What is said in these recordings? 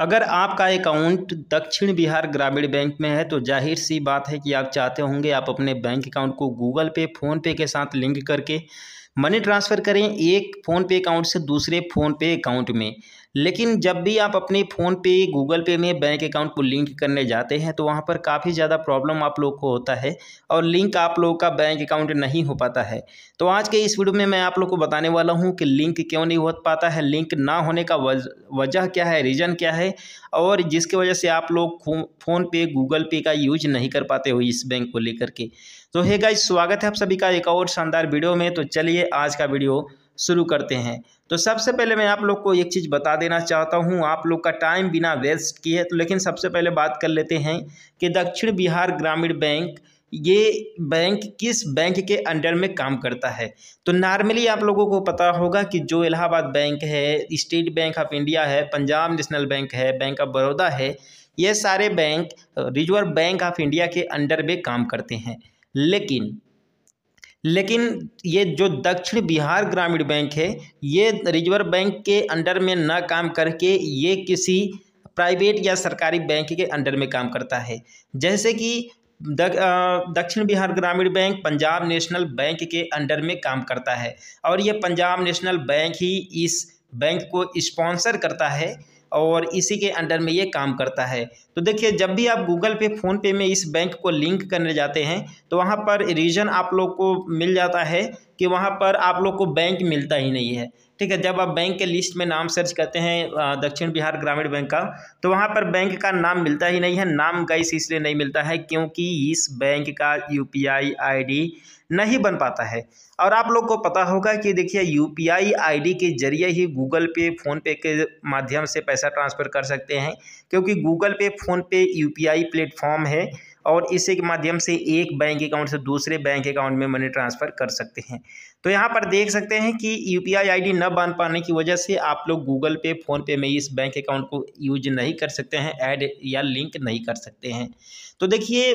अगर आपका अकाउंट दक्षिण बिहार ग्रामीण बैंक में है तो जाहिर सी बात है कि आप चाहते होंगे आप अपने बैंक अकाउंट को गूगल पे फ़ोन पे के साथ लिंक करके मनी ट्रांसफ़र करें एक फ़ोनपे अकाउंट से दूसरे फ़ोनपे अकाउंट में लेकिन जब भी आप अपने फ़ोन पे गूगल पे में बैंक अकाउंट को लिंक करने जाते हैं तो वहाँ पर काफ़ी ज़्यादा प्रॉब्लम आप लोग को होता है और लिंक आप लोग का बैंक अकाउंट नहीं हो पाता है तो आज के इस वीडियो में मैं आप लोग को बताने वाला हूँ कि लिंक क्यों नहीं हो पाता है लिंक ना होने का वजह क्या है रीज़न क्या है और जिसकी वजह से आप लोग फ़ोन पे गूगल पे का यूज नहीं कर पाते हो इस बैंक को लेकर के तो हे गाइस स्वागत है आप सभी का एक और शानदार वीडियो में तो चलिए आज का वीडियो शुरू करते हैं तो सबसे पहले मैं आप लोग को एक चीज़ बता देना चाहता हूँ आप लोग का टाइम बिना वेस्ट किए तो लेकिन सबसे पहले बात कर लेते हैं कि दक्षिण बिहार ग्रामीण बैंक ये बैंक किस बैंक के अंडर में काम करता है तो नॉर्मली आप लोगों को पता होगा कि जो इलाहाबाद बैंक है स्टेट बैंक ऑफ इंडिया है पंजाब नेशनल बैंक है बैंक ऑफ बड़ौदा है ये सारे bank Reserve Bank of India के अंडर में काम करते हैं लेकिन लेकिन ये जो दक्षिण बिहार ग्रामीण बैंक है ये रिजर्व बैंक के अंडर में न काम करके ये किसी प्राइवेट या सरकारी बैंक के अंडर में काम करता है जैसे कि Dakshin Bihar Gramin Bank Punjab National Bank के अंडर में काम करता है और ये पंजाब नेशनल बैंक ही इस बैंक को स्पॉन्सर करता है और इसी के अंडर में ये काम करता है तो देखिए जब भी आप गूगल पे फ़ोन पे में इस बैंक को लिंक करने जाते हैं तो वहाँ पर रीजन आप लोग को मिल जाता है कि वहाँ पर आप लोग को बैंक मिलता ही नहीं है ठीक है जब आप बैंक के लिस्ट में नाम सर्च करते हैं दक्षिण बिहार ग्रामीण बैंक का तो वहाँ पर बैंक का नाम मिलता ही नहीं है नाम गाइस इसलिए नहीं मिलता है क्योंकि इस बैंक का यू पी नहीं बन पाता है और आप लोग को पता होगा कि देखिए यू पी के जरिए ही गूगल पे फ़ोनपे के माध्यम से पैसा ट्रांसफ़र कर सकते हैं क्योंकि गूगल पे फ़ोनपे यू पी प्लेटफॉर्म है और इसी के माध्यम से एक बैंक अकाउंट से दूसरे बैंक अकाउंट में मनी ट्रांसफ़र कर सकते हैं तो यहाँ पर देख सकते हैं कि यू पी न बन पाने की वजह से आप लोग गूगल पे फ़ोनपे में इस बैंक अकाउंट को यूज नहीं कर सकते हैं ऐड या लिंक नहीं कर सकते हैं तो देखिए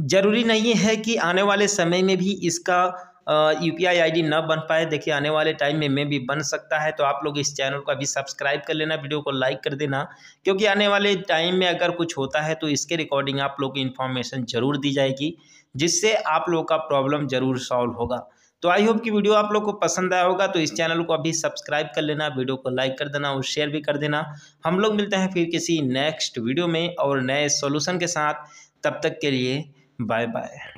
ज़रूरी नहीं है कि आने वाले समय में भी इसका यू पी आई आई ना बन पाए देखिए आने वाले टाइम में मैं भी बन सकता है तो आप लोग इस चैनल को अभी सब्सक्राइब कर लेना वीडियो को लाइक कर देना क्योंकि आने वाले टाइम में अगर कुछ होता है तो इसके रिकॉर्डिंग आप लोग को इन्फॉर्मेशन ज़रूर दी जाएगी जिससे आप लोग का प्रॉब्लम ज़रूर सॉल्व होगा तो आई होप कि वीडियो आप लोग को पसंद आया होगा तो इस चैनल को अभी सब्सक्राइब कर लेना वीडियो को लाइक कर देना और शेयर भी कर देना हम लोग मिलते हैं फिर किसी नेक्स्ट वीडियो में और नए सॉल्यूशन के साथ तब तक के लिए बाय बाय